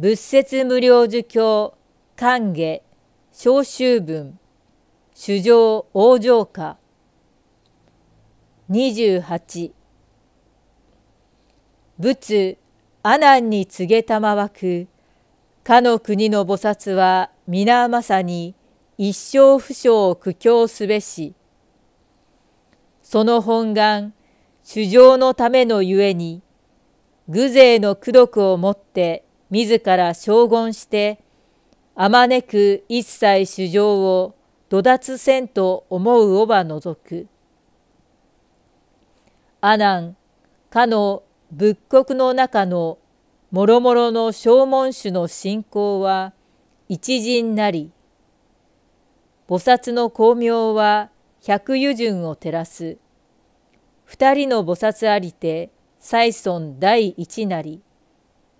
仏説無料儒教歓下召集文主上往生下28仏阿難に告げたまわくかの国の菩薩は皆まさに一生不生を苦境すべしその本願主上のためのゆえに偶勢の功徳をもって自ら将軍してあまねく一切主情を土立せんと思うおば除く。阿南、かの仏国の中のもろもろの証文主の信仰は一陣なり、菩薩の光明は百油順を照らす。二人の菩薩ありて、祭尊第一なり。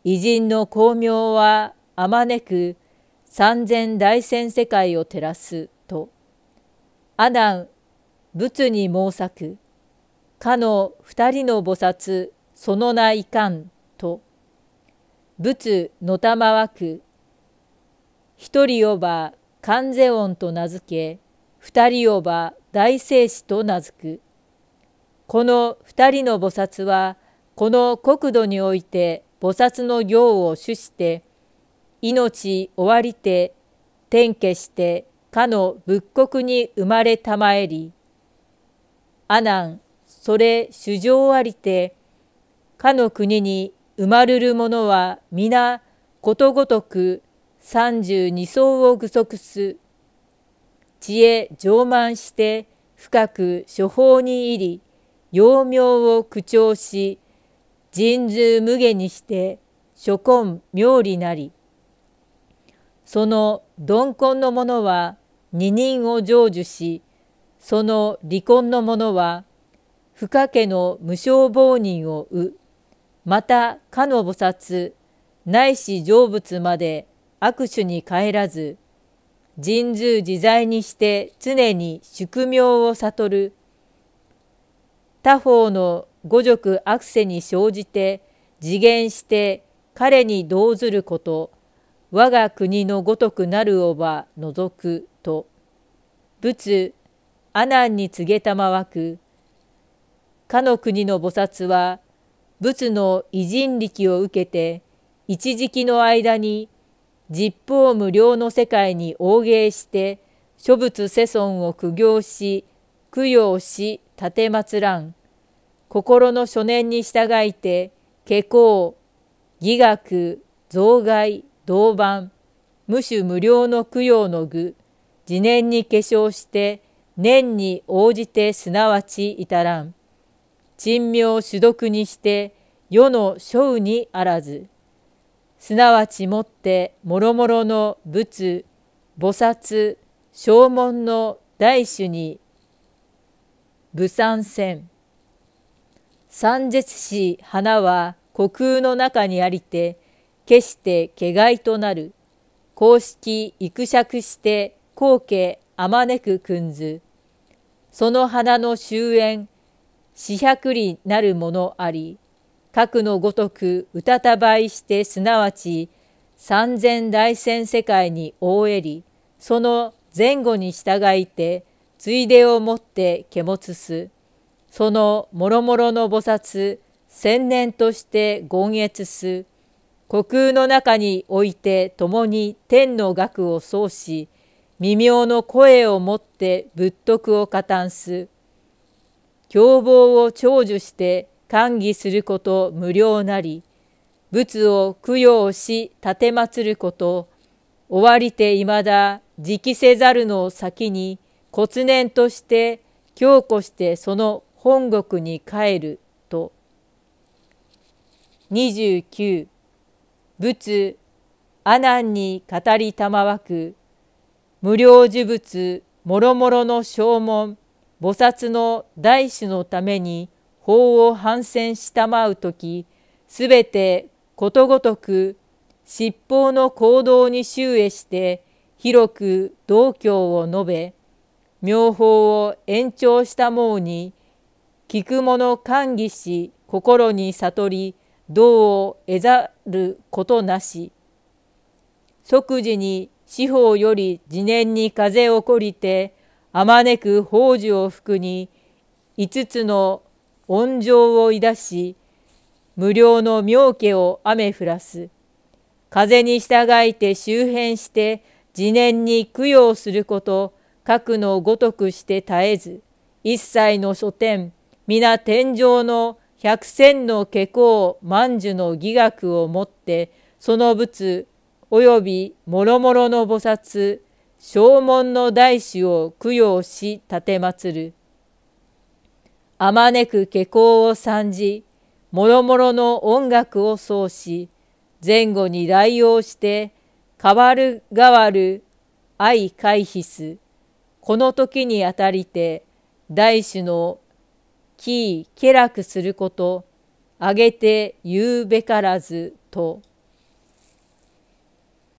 偉人の光明はあまねく三千大千世界を照らすと阿南仏に妄作かの二人の菩薩その名いかんと仏のたまわく一人おば観世音と名付け二人おば大聖子と名付くこの二人の菩薩はこの国土において菩薩の行を主して命終わりて転家してかの仏国に生まれたまえり阿南それ主情ありてかの国に生まるる者は皆ことごとく三十二層を具足す知恵上満して深く処方に入り幼名を口調し神通無下にして諸根妙理なりその鈍根の者は二人を成就しその離婚の者は不可家の無償亡人をうまたかの菩薩ないし成仏まで悪手に帰らず神獣自在にして常に宿命を悟る他方の五辱悪世に生じて次元して彼に動ずること我が国のごとくなるをば除くと仏阿南に告げたまわくかの国の菩薩は仏の偉人力を受けて一時期の間に実を無料の世界に横芸して諸仏世尊を苦行し供養し奉らん心の書念に従いて、下校、義学、増害、同板、無種無料の供養の具、自念に化粧して、念に応じてすなわち至らん。珍妙主読にして、世の諸雨にあらず。すなわちもって、もろもろの仏、菩薩、正門の大主に、武参戦。三絶し花は虚空の中にありて、決してけがいとなる。公式育釈して後家あまねくくんず。その花の終焉、四百里なるものあり、核のごとくうたたばいしてすなわち三千大千世界にえり、その前後に従いて、ついでをもってけもつす。そのもろもろの菩薩千年として権越す虚空の中において共に天の学を奏し微妙の声を持って仏徳を加担す凶暴を長寿して歓議すること無料なり仏を供養し奉ること終わりていまだ直せざるの先に骨年として強固してその本国に帰ると29仏阿南に語りたまわく無料呪物もろもろの証文菩薩の大主のために法を反戦したまう時すべてことごとく執法の行動に周恵して広く道教を述べ妙法を延長した者に聞く者歓喜し心に悟り道を得ざることなし即時に四方より自年に風をこりてあまねく宝珠を含に五つの恩情をいだし無料の妙家を雨降らす風に従いて周辺して自年に供養すること核のごとくして絶えず一切の書店皆天上の百千の下校万寿の義学をもってその仏およびもろもろの菩薩正門の大師を供養し奉るあまねく下校を参じもろもろの音楽を奏し前後に来用して変わる変わる愛回避すこの時にあたりて大師のき、い気楽することあげて言うべからずと